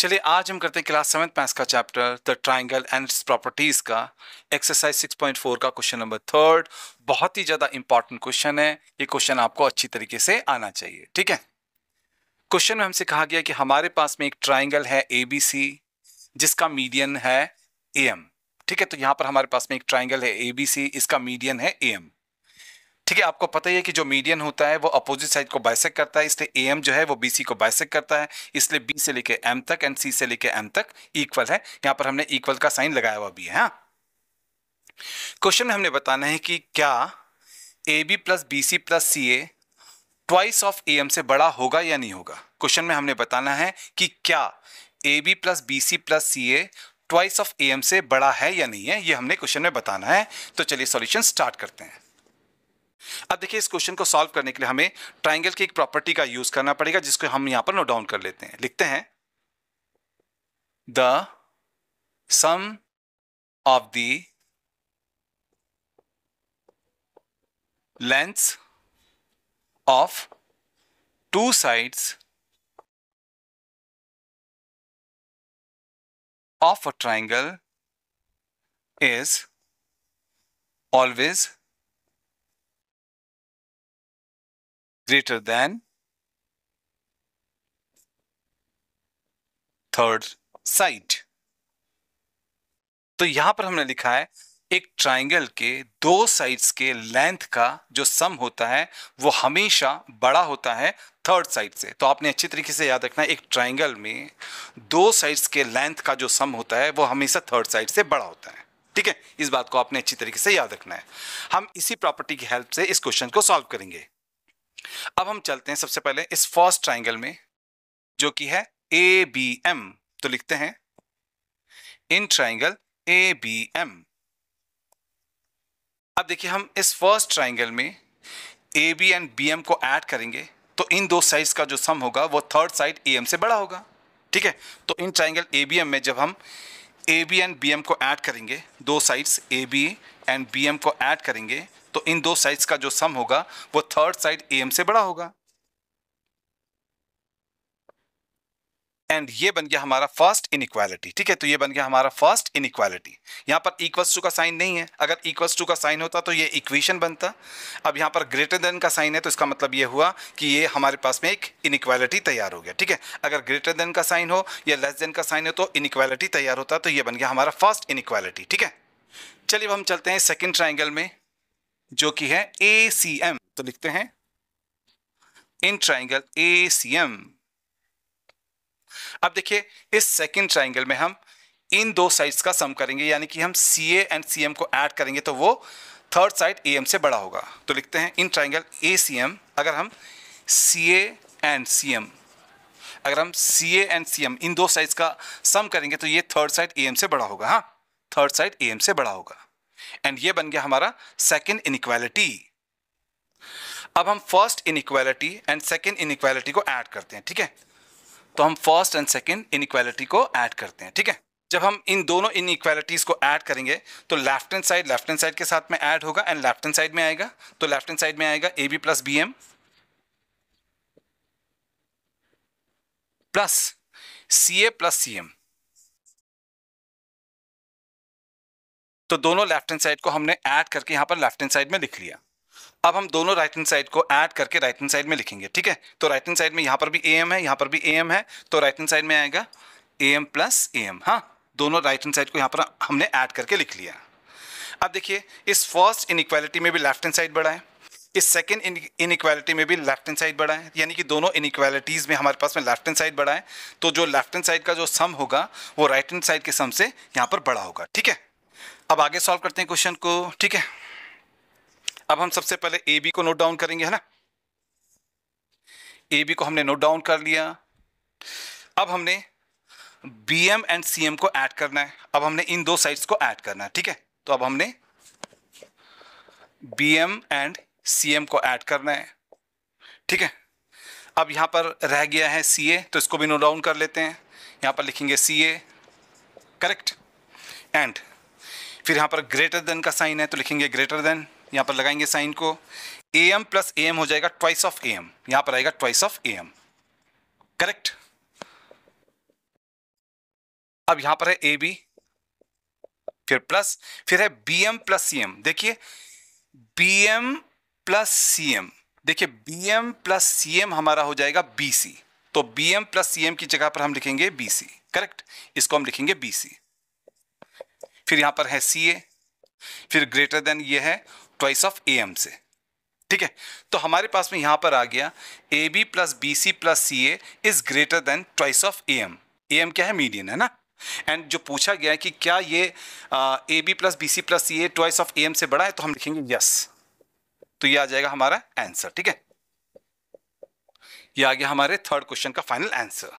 चलिए आज हम करते हैं क्लास सेवन पैंस का chapter the triangle and its properties का एक्सरसाइज 6.4 का क्वेश्चन नंबर थर्ड बहुत ही ज़्यादा इंपॉर्टेंट क्वेश्चन है ये क्वेश्चन आपको अच्छी तरीके से आना चाहिए ठीक है क्वेश्चन में हमसे कहा गया कि हमारे पास में एक ट्राइंगल है ए बी सी जिसका मीडियन है ए एम ठीक है तो यहाँ पर हमारे पास में एक ट्राइंगल है ए बी सी इसका मीडियन है ए एम ठीक है आपको पता ही है कि जो मीडियन होता है वो अपोजिट साइड को बाइसेक करता है इसलिए ए एम जो है वो बी सी को बाइसेक करता है इसलिए बी से लेके एम तक एंड सी से लेके एम तक इक्वल है यहां पर हमने इक्वल का साइन लगाया हुआ भी है हाँ क्वेश्चन में हमने बताना है कि क्या A B plus B C plus C A twice of A M से बड़ा होगा या नहीं होगा क्वेश्चन में हमने बताना है कि क्या A B plus B C plus C A twice of A M से बड़ा है या नहीं है ये हमने क्वेश्चन में बताना है तो चलिए सॉल्यूशन स्टार्ट करते हैं अब देखिए इस क्वेश्चन को सॉल्व करने के लिए हमें ट्राइंगल की एक प्रॉपर्टी का यूज करना पड़ेगा जिसको हम यहां पर नोट डाउन कर लेते हैं लिखते हैं the sum of the lengths of two sides of a triangle is always greater than third side तो यहां पर हमने लिखा है एक ट्राइंगल के दो साइड्स के लेंथ का जो सम होता है वो हमेशा बड़ा होता है थर्ड साइड से तो आपने अच्छी तरीके से याद रखना है एक ट्राइंगल में दो साइड्स के लेंथ का जो सम होता है वो हमेशा थर्ड साइड से बड़ा होता है ठीक है इस बात को आपने अच्छी तरीके से याद रखना है हम इसी प्रॉपर्टी की हेल्प से इस क्वेश्चन को सॉल्व करेंगे अब हम चलते हैं सबसे पहले इस फर्स्ट ट्राइंगल में जो कि है ए बी एम तो लिखते हैं in triangle A B M अब देखिए हम इस फर्स्ट ट्राइंगल में A B and B M को ऐड करेंगे तो इन दो साइड का जो सम होगा वो थर्ड साइड ए एम से बड़ा होगा ठीक है तो in triangle A B M में जब हम A B and B M को ऐड करेंगे दो sides A B and B M को ऐड करेंगे तो इन दो साइड्स का जो सम होगा वो थर्ड साइड ए से बड़ा होगा एंड ये बन गया हमारा फर्स्ट इन ठीक है तो ये बन गया हमारा फर्स्ट इनक्वालिटी यहां पर इक्वल्स टू का साइन नहीं है अगर इक्वल्स टू का साइन होता तो ये इक्वेशन बनता अब यहां पर ग्रेटर देन का साइन है तो इसका मतलब ये हुआ कि ये हमारे पास में एक इनक्वालिटी तैयार हो गया ठीक है अगर ग्रेटर देन का साइन हो या लेस देन का साइन हो तो इनक्वालिटी तैयार होता तो ये बन गया हमारा फर्स्ट इनक्वालिटी ठीक है चलिए अब हम चलते हैं सेकेंड ट्राइंगल में जो कि है ए सी एम तो लिखते हैं in triangle A C M अब देखिए इस सेकेंड ट्राइंगल में हम इन दो साइड्स का सम करेंगे यानी कि हम C A and C M को ऐड करेंगे तो वो थर्ड साइड ए एम से बड़ा होगा तो लिखते हैं in triangle A C M अगर हम C A and C M अगर हम C A and C M इन दो साइड्स का सम करेंगे तो ये थर्ड साइड ए एम से बड़ा होगा हाँ थर्ड साइड ए एम से बड़ा होगा एंड ये बन गया हमारा सेकेंड इनक्वालिटी अब हम first inequality and second inequality को ऐड करते हैं ठीक है तो हम फर्स्ट एंड सेकेंड इनक्वालिटी को ऐड करते हैं ठीक है जब हम इन दोनों इनक्वालिटीज़ को ऐड करेंगे तो left hand side left hand side के साथ में ऐड होगा एंड लेफ्ट हैंड साइड में आएगा तो लेफ्ट हैंड साइड में आएगा A B plus B M plus C A plus C M तो दोनों लेफ्ट हैंड साइड को हमने ऐड करके यहाँ पर लेफ्ट हैंड साइड में लिख लिया अब हम दोनों राइट हैंड साइड को ऐड करके राइट हैंड साइड में लिखेंगे ठीक है तो राइट हैंड साइड में यहाँ पर भी ए एम है यहाँ पर भी ए एम है तो राइट हैंड साइड में आएगा A M plus A M हाँ दोनों राइट हैंड साइड को यहाँ पर हमने ऐड करके लिख लिया अब देखिए इस फर्स्ट इक्वालिटी में भी लेफ्ट हैंड साइड बढ़ा है इस सेकेंड इक्वालिटी में भी लेफ्ट हैंड साइड बढ़ा है यानी कि दोनों इनइक्वालिटीज़ में हमारे पास में लेफ्ट हैंड साइड बढ़ा है तो जो लेफ्ट हैंड साइड का जो सम होगा वो राइट हैंड साइड के सम से यहाँ पर बड़ा होगा ठीक है अब आगे सॉल्व करते हैं क्वेश्चन को ठीक है अब हम सबसे पहले ए बी को नोट डाउन करेंगे है ना ए बी को हमने नोट डाउन कर लिया अब हमने B M and C M को ऐड करना है अब हमने इन दो साइड्स को ऐड करना है ठीक है तो अब हमने B M and C M को ऐड करना है ठीक है अब यहां पर रह गया है सी ए तो इसको भी नोट डाउन कर लेते हैं यहां पर लिखेंगे सी ए करेक्ट एंड फिर यहाँ पर ग्रेटर देन का साइन है तो लिखेंगे ग्रेटर देन यहाँ पर लगाएंगे साइन को A M plus A M हो जाएगा ट्वाइस ऑफ ए एम यहाँ पर आएगा twice of A M correct अब यहाँ पर है ए बी फिर प्लस फिर है B M plus C M देखिए B M plus C M देखिए B M plus C M हमारा हो जाएगा बी सी तो B M plus C M की जगह पर हम लिखेंगे बी सी करेक्ट इसको हम लिखेंगे बी सी फिर यहां पर है सी ए फिर ग्रेटर देन ये है ट्वाइस ऑफ ए एम से ठीक है तो हमारे पास में यहां पर आ गया A B plus B C plus C A is greater than twice of A M A M क्या है मीडियन है ना एंड जो पूछा गया है कि क्या ये A B plus B C plus C A twice of A M से बड़ा है तो हम लिखेंगे यस तो ये आ जाएगा हमारा आंसर ठीक है ये आ गया हमारे थर्ड क्वेश्चन का फाइनल आंसर